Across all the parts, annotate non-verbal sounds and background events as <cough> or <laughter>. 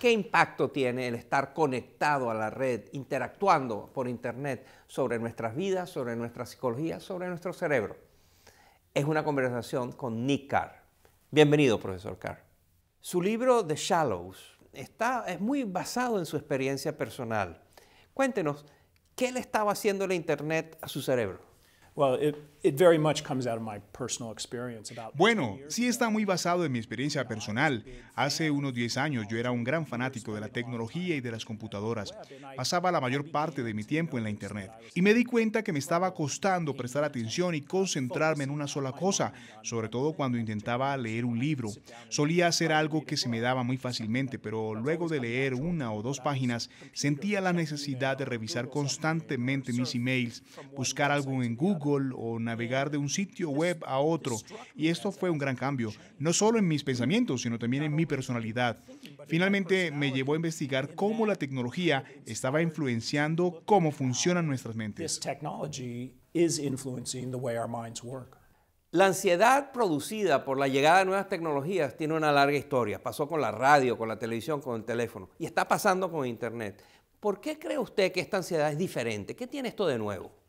¿Qué impacto tiene el estar conectado a la red, interactuando por Internet sobre nuestras vidas, sobre nuestra psicología, sobre nuestro cerebro? Es una conversación con Nick Carr. Bienvenido, profesor Carr. Su libro The Shallows está, es muy basado en su experiencia personal. Cuéntenos, ¿qué le estaba haciendo la Internet a su cerebro? Bueno, sí está muy basado en mi experiencia personal. Hace unos 10 años yo era un gran fanático de la tecnología y de las computadoras. Pasaba la mayor parte de mi tiempo en la Internet. Y me di cuenta que me estaba costando prestar atención y concentrarme en una sola cosa, sobre todo cuando intentaba leer un libro. Solía hacer algo que se me daba muy fácilmente, pero luego de leer una o dos páginas sentía la necesidad de revisar constantemente mis emails, buscar algo en Google o navegar de un sitio web a otro. Y esto fue un gran cambio, no solo en mis pensamientos, sino también en mi personalidad. Finalmente me llevó a investigar cómo la tecnología estaba influenciando cómo funcionan nuestras mentes. La ansiedad producida por la llegada de nuevas tecnologías tiene una larga historia. Pasó con la radio, con la televisión, con el teléfono y está pasando con Internet. ¿Por qué cree usted que esta ansiedad es diferente? ¿Qué tiene esto de nuevo?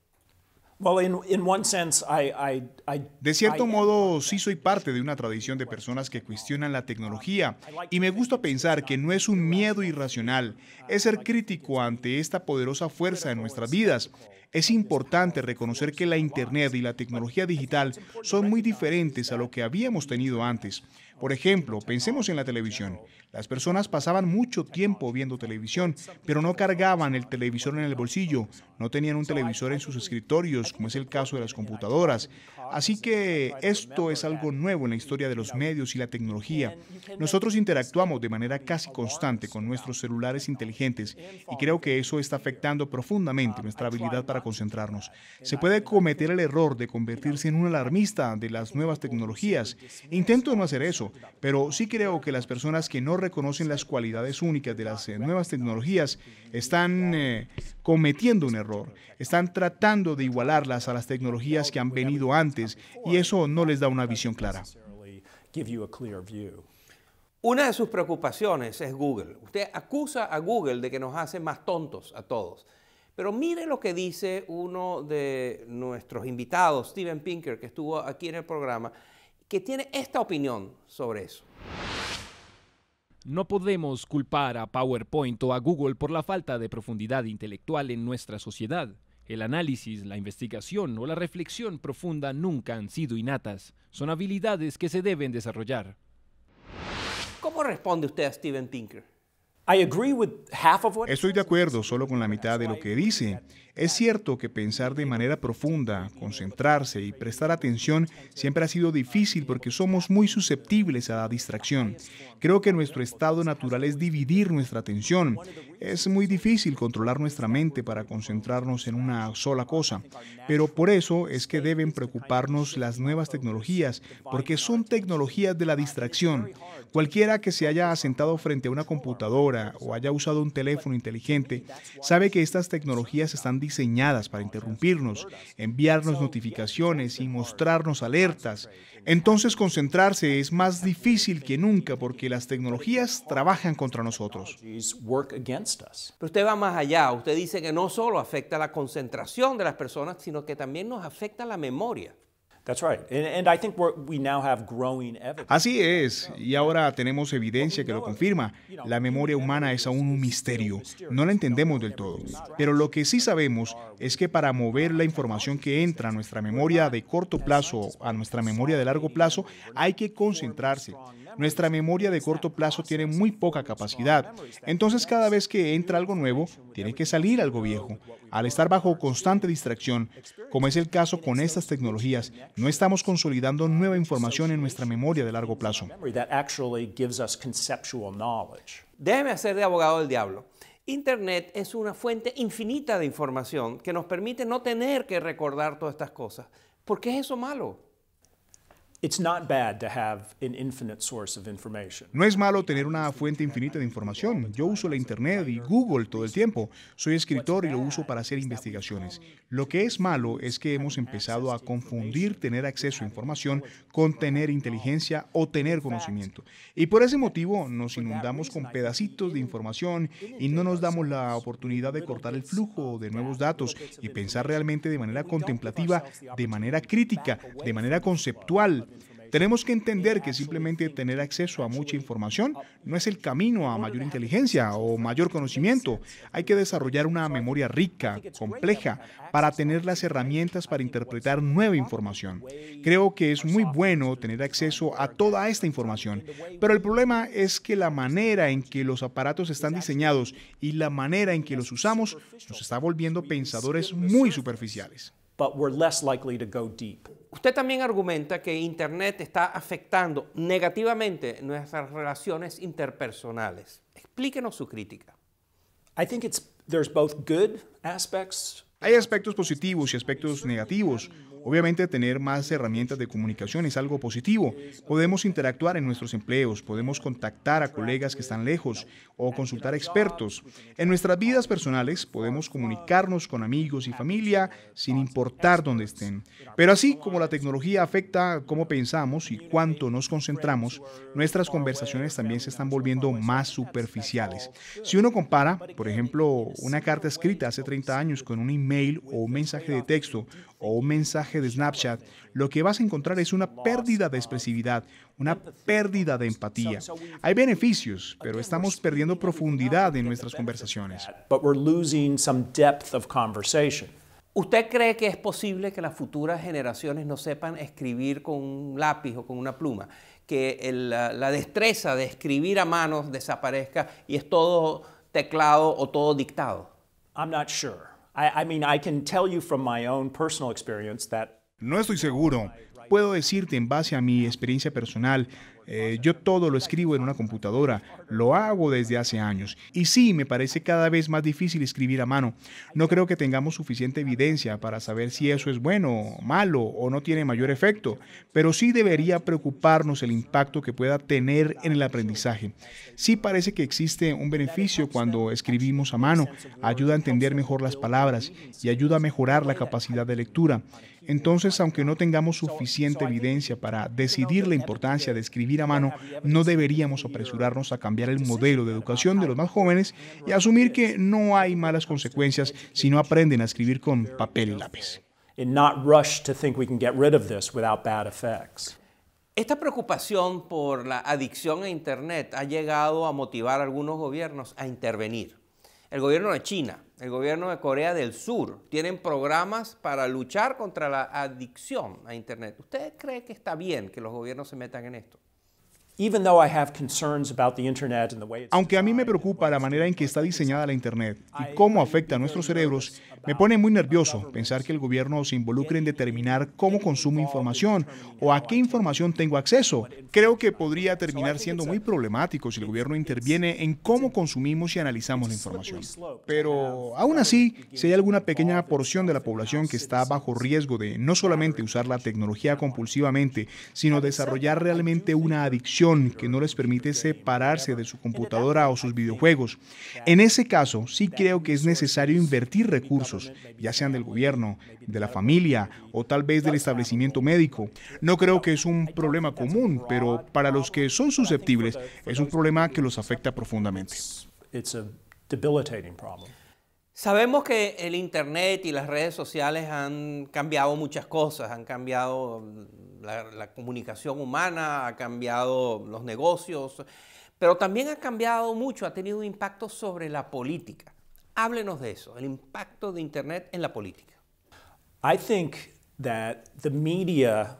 De cierto modo, sí soy parte de una tradición de personas que um, cuestionan la tecnología y me gusta pensar que no es un miedo irracional, es ser crítico ante esta poderosa fuerza en nuestras vidas. Es importante reconocer que la Internet y la tecnología digital son muy diferentes a lo que habíamos tenido antes. Por ejemplo, pensemos en la televisión. Las personas pasaban mucho tiempo viendo televisión, pero no cargaban el televisor en el bolsillo, no tenían un televisor en sus escritorios, como es el caso de las computadoras. Así que esto es algo nuevo en la historia de los medios y la tecnología. Nosotros interactuamos de manera casi constante con nuestros celulares inteligentes y creo que eso está afectando profundamente nuestra habilidad para concentrarnos. Se puede cometer el error de convertirse en un alarmista de las nuevas tecnologías. Intento no hacer eso, pero sí creo que las personas que no reconocen las cualidades únicas de las eh, nuevas tecnologías están eh, cometiendo un error, están tratando de igualarlas a las tecnologías que han venido antes y eso no les da una visión clara. Una de sus preocupaciones es Google. Usted acusa a Google de que nos hace más tontos a todos. Pero mire lo que dice uno de nuestros invitados, Steven Pinker, que estuvo aquí en el programa, que tiene esta opinión sobre eso. No podemos culpar a PowerPoint o a Google por la falta de profundidad intelectual en nuestra sociedad. El análisis, la investigación o la reflexión profunda nunca han sido innatas. Son habilidades que se deben desarrollar. ¿Cómo responde usted a Steven Pinker? Estoy de acuerdo solo con la mitad de lo que dice. Es cierto que pensar de manera profunda, concentrarse y prestar atención siempre ha sido difícil porque somos muy susceptibles a la distracción. Creo que nuestro estado natural es dividir nuestra atención. Es muy difícil controlar nuestra mente para concentrarnos en una sola cosa. Pero por eso es que deben preocuparnos las nuevas tecnologías, porque son tecnologías de la distracción. Cualquiera que se haya sentado frente a una computadora, o haya usado un teléfono inteligente sabe que estas tecnologías están diseñadas para interrumpirnos, enviarnos notificaciones y mostrarnos alertas. Entonces concentrarse es más difícil que nunca porque las tecnologías trabajan contra nosotros. Pero usted va más allá, usted dice que no solo afecta la concentración de las personas, sino que también nos afecta la memoria. Así es, y ahora tenemos evidencia que lo confirma. La memoria humana es aún un misterio, no la entendemos del todo. Pero lo que sí sabemos es que para mover la información que entra a nuestra memoria de corto plazo a nuestra memoria de largo plazo, hay que concentrarse. Nuestra memoria de corto plazo tiene muy poca capacidad. Entonces cada vez que entra algo nuevo, tiene que salir algo viejo. Al estar bajo constante distracción, como es el caso con estas tecnologías, no estamos consolidando nueva información en nuestra memoria de largo plazo. Déjeme hacer de abogado del diablo. Internet es una fuente infinita de información que nos permite no tener que recordar todas estas cosas. ¿Por qué es eso malo? No es malo tener una fuente infinita de información. Yo uso la Internet y Google todo el tiempo. Soy escritor y lo uso para hacer investigaciones. Lo que es malo es que hemos empezado a confundir tener acceso a información con tener inteligencia o tener conocimiento. Y por ese motivo nos inundamos con pedacitos de información y no nos damos la oportunidad de cortar el flujo de nuevos datos y pensar realmente de manera contemplativa, de manera crítica, de manera conceptual tenemos que entender que eh, simplemente tener acceso a mucha información ah, no es el camino a mayor inteligencia o mayor conocimiento. Hay que desarrollar una memoria rica, compleja, para tener las herramientas para interpretar nueva información. Creo que es muy bueno tener acceso a toda esta información, pero el problema es que la manera en que los aparatos están diseñados y la manera en que los usamos nos está volviendo pensadores muy superficiales. Usted también argumenta que Internet está afectando negativamente nuestras relaciones interpersonales. Explíquenos su crítica. I think it's, there's both good aspects. Hay aspectos positivos y aspectos negativos. Obviamente tener más herramientas de comunicación es algo positivo. Podemos interactuar en nuestros empleos, podemos contactar a colegas que están lejos o consultar expertos. En nuestras vidas personales podemos comunicarnos con amigos y familia sin importar dónde estén. Pero así como la tecnología afecta cómo pensamos y cuánto nos concentramos, nuestras conversaciones también se están volviendo más superficiales. Si uno compara, por ejemplo, una carta escrita hace 30 años con un email o un mensaje de texto o un mensaje de Snapchat, lo que vas a encontrar es una pérdida de expresividad, una pérdida de empatía. Hay beneficios, pero estamos perdiendo profundidad en nuestras conversaciones. ¿Usted cree que es posible que las futuras generaciones no sepan escribir con un lápiz o con una pluma? Que la, destreza de escribir a manos desaparezca y es todo teclado o todo dictado? I'm not sure. No estoy seguro. Puedo decirte en base a mi experiencia personal eh, yo todo lo escribo en una computadora, lo hago desde hace años. Y sí, me parece cada vez más difícil escribir a mano. No creo que tengamos suficiente evidencia para saber si eso es bueno, malo o no tiene mayor efecto, pero sí debería preocuparnos el impacto que pueda tener en el aprendizaje. Sí parece que existe un beneficio cuando escribimos a mano, ayuda a entender mejor las palabras y ayuda a mejorar la capacidad de lectura. Entonces, aunque no tengamos suficiente evidencia para decidir la importancia de escribir, a mano, no deberíamos apresurarnos a cambiar el modelo de educación de los más jóvenes y asumir que no hay malas consecuencias si no aprenden a escribir con papel y lápiz. Esta preocupación por la adicción a Internet ha llegado a motivar a algunos gobiernos a intervenir. El gobierno de China, el gobierno de Corea del Sur tienen programas para luchar contra la adicción a Internet. ¿Usted cree que está bien que los gobiernos se metan en esto? Aunque a mí me preocupa la manera en que está diseñada la Internet y cómo afecta a nuestros cerebros, me pone muy nervioso pensar que el gobierno se involucre en determinar cómo consumo información o a qué información tengo acceso. Creo que podría terminar siendo muy problemático si el gobierno interviene en cómo consumimos y analizamos la información. Pero aún así, si hay alguna pequeña porción de la población que está bajo riesgo de no solamente usar la tecnología compulsivamente, sino desarrollar realmente una adicción, que no les permite separarse de su computadora o sus videojuegos. En ese caso, sí creo que es necesario invertir recursos, ya sean del gobierno, de la familia o tal vez del establecimiento médico. No creo que es un problema común, pero para los que son susceptibles es un problema que los afecta profundamente. Sabemos que el Internet y las redes sociales han cambiado muchas cosas, han cambiado la, comunicación humana, ha cambiado los negocios, pero también ha cambiado mucho, ha tenido un impacto sobre la política. Háblenos de eso, el impacto de Internet en la política. I think that the media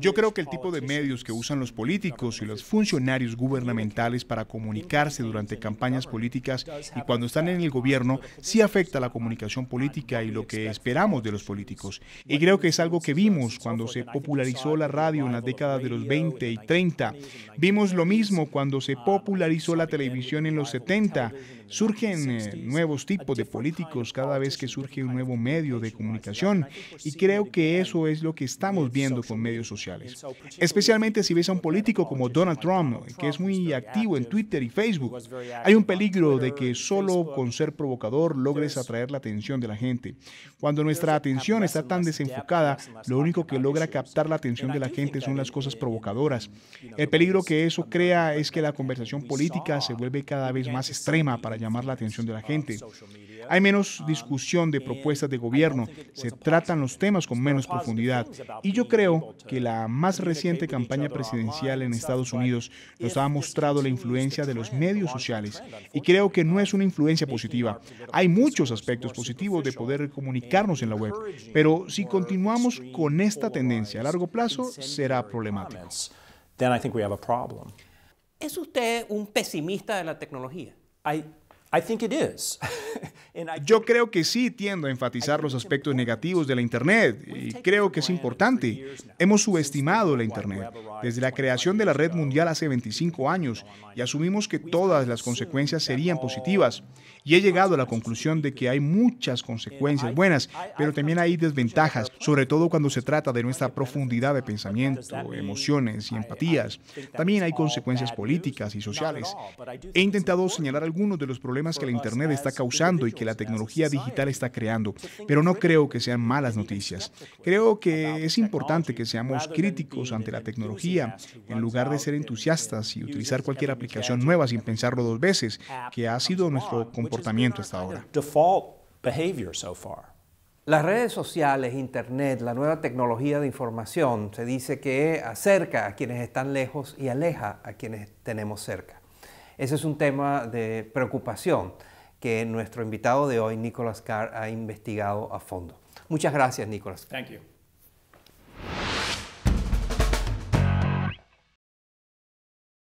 yo creo que el tipo de medios que usan los políticos y los funcionarios gubernamentales para comunicarse durante campañas políticas y cuando están en el gobierno sí afecta la comunicación política y lo que esperamos de los políticos. Y creo que es algo que vimos cuando se popularizó la radio en las décadas de los 20 y 30. Vimos lo mismo cuando se popularizó la televisión en los 70. Surgen eh, nuevos tipos de políticos cada vez que surge un nuevo medio de comunicación y creo que eso es lo que estamos viendo con medios sociales. Especialmente si ves a un político como Donald Trump, que es muy activo en Twitter y Facebook, hay un peligro de que solo con ser provocador logres atraer la atención de la gente. Cuando nuestra atención está tan desenfocada, lo único que logra captar la atención de la gente son las cosas provocadoras. El peligro que eso crea es que la conversación política se vuelve cada vez más extrema para llamar la atención de la gente. Hay menos um, discusión de propuestas de gobierno, se tratan los temas con menos profundidad. Y yo creo que la más reciente campaña presidencial en Estados Unidos nos ha este mostrado la influencia de los medios sociales y creo que no es una influencia positiva. Hay muchos aspectos positivos de poder comunicarnos en la web, pero si continuamos con esta tendencia a largo plazo será problemático. ¿Es usted un pesimista de la tecnología? <laughs> Yo creo que sí tiendo a enfatizar los aspectos negativos de la Internet y creo que es importante. Hemos subestimado la Internet desde la creación de la red mundial hace 25 años y asumimos que todas las consecuencias serían positivas. Y he llegado a la conclusión de que hay muchas consecuencias buenas, pero también hay desventajas, sobre todo cuando se trata de nuestra profundidad de pensamiento, emociones y empatías. También hay consecuencias políticas y sociales. He intentado señalar algunos de los problemas problemas que la Internet está causando y que la tecnología digital está creando, pero no creo que sean malas noticias. Creo que es importante que seamos críticos ante la tecnología en lugar de ser entusiastas y utilizar cualquier aplicación nueva sin pensarlo dos veces, que ha sido nuestro comportamiento hasta ahora. Las redes sociales, Internet, la nueva tecnología de información, se dice que acerca a quienes están lejos y aleja a quienes tenemos cerca. Ese es un tema de preocupación que nuestro invitado de hoy, Nicolas Carr, ha investigado a fondo. Muchas gracias, Nicolas.